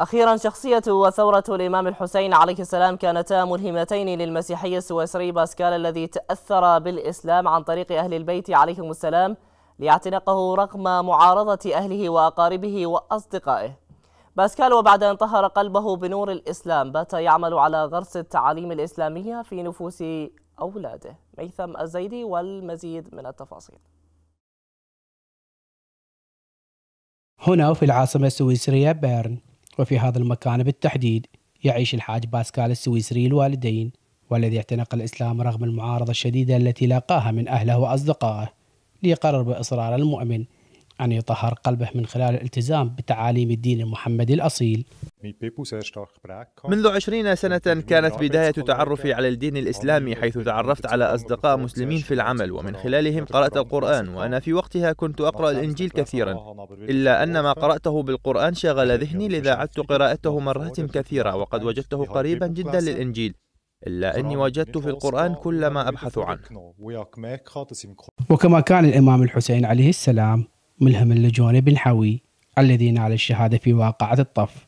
أخيرا شخصية وثورة الإمام الحسين عليه السلام كانتا ملهمتين للمسيحي السويسري باسكال الذي تأثر بالإسلام عن طريق أهل البيت عليهم السلام ليعتنقه رغم معارضة أهله وأقاربه وأصدقائه باسكال وبعد أن طهر قلبه بنور الإسلام بات يعمل على غرس التعاليم الإسلامية في نفوس أولاده ميثم الزيدي والمزيد من التفاصيل هنا في العاصمة السويسرية بيرن وفي هذا المكان بالتحديد يعيش الحاج باسكال السويسري الوالدين والذي اعتنق الإسلام رغم المعارضة الشديدة التي لاقاها من أهله وأصدقائه ليقرر بإصرار المؤمن أن يطهر قلبه من خلال الالتزام بتعاليم الدين المحمدي الأصيل منذ عشرين سنة كانت بداية تعرفي على الدين الإسلامي حيث تعرفت على أصدقاء مسلمين في العمل ومن خلالهم قرأت القرآن وأنا في وقتها كنت أقرأ الإنجيل كثيرا إلا أن ما قرأته بالقرآن شغل ذهني لذا عدت قراءته مرات كثيرة وقد وجدته قريبا جدا للإنجيل إلا أني وجدت في القرآن كل ما أبحث عنه وكما كان الإمام الحسين عليه السلام ملهم اللجون بن حوي الذي نال الشهادة في واقعة الطف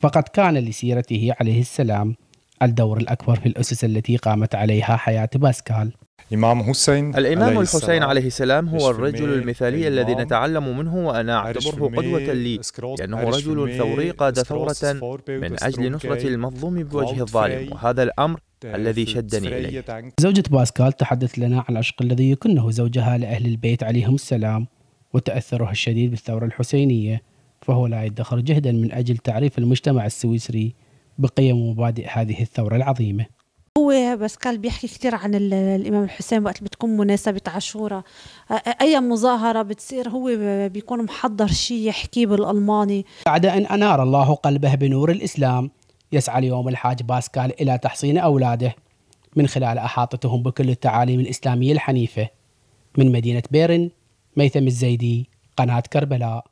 فقد كان لسيرته عليه السلام الدور الأكبر في الأسس التي قامت عليها حياة باسكال الإمام حسين الإمام الحسين عليه السلام هو الرجل المثالي الذي نتعلم منه وأنا أعتبره قدوة لي لأنه رجل ثوري قاد ثورة من أجل نصرة المظلوم بوجه الظالم وهذا الأمر الذي شدني إليه زوجة باسكال تحدث لنا عن العشق الذي يكنه زوجها لأهل البيت عليهم السلام وتأثره الشديد بالثورة الحسينية فهو لا يدخر جهدا من أجل تعريف المجتمع السويسري بقيم ومبادئ هذه الثورة العظيمة هو بس كان بيحكي كثير عن الامام الحسين وقت بتكون مناسبه عاشوراء اي مظاهره بتصير هو بيكون محضر شيء يحكيه بالالماني بعد ان انار الله قلبه بنور الاسلام يسعى اليوم الحاج باسكال الى تحصين اولاده من خلال احاطتهم بكل التعاليم الاسلاميه الحنيفه من مدينه بيرن ميثم الزيدي قناة كربلاء